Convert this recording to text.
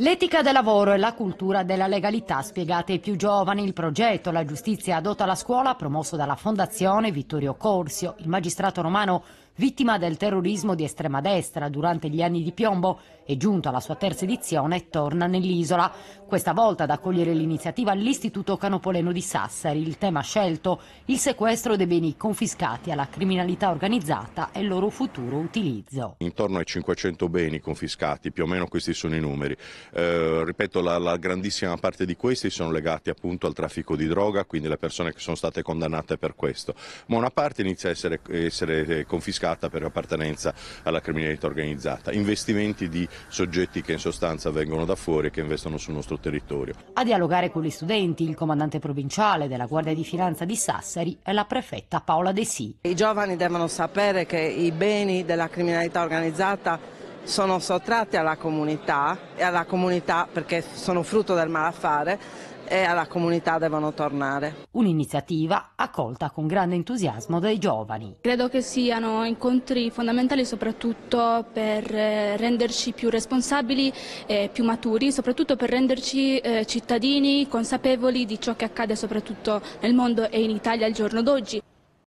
L'etica del lavoro e la cultura della legalità spiegate ai più giovani, il progetto La giustizia adotta alla scuola promosso dalla Fondazione Vittorio Corsio, il magistrato romano vittima del terrorismo di estrema destra durante gli anni di piombo è giunto alla sua terza edizione e torna nell'isola. Questa volta ad accogliere l'iniziativa all'Istituto Canopoleno di Sassari, il tema scelto, il sequestro dei beni confiscati alla criminalità organizzata e il loro futuro utilizzo. Intorno ai 500 beni confiscati, più o meno questi sono i numeri. Eh, ripeto, la, la grandissima parte di questi sono legati appunto al traffico di droga, quindi le persone che sono state condannate per questo. Ma una parte inizia a essere, essere eh, confiscata intascata per appartenenza alla criminalità organizzata, investimenti di soggetti che in sostanza vengono da fuori e che investono sul nostro territorio. A dialogare con gli studenti il comandante provinciale della Guardia di Finanza di Sassari e la prefetta Paola De Sì. I giovani devono sapere che i beni della criminalità organizzata sono sottratti alla comunità e alla comunità perché sono frutto del malaffare e alla comunità devono tornare. Un'iniziativa accolta con grande entusiasmo dai giovani. Credo che siano incontri fondamentali soprattutto per eh, renderci più responsabili e più maturi, soprattutto per renderci eh, cittadini consapevoli di ciò che accade soprattutto nel mondo e in Italia al giorno d'oggi.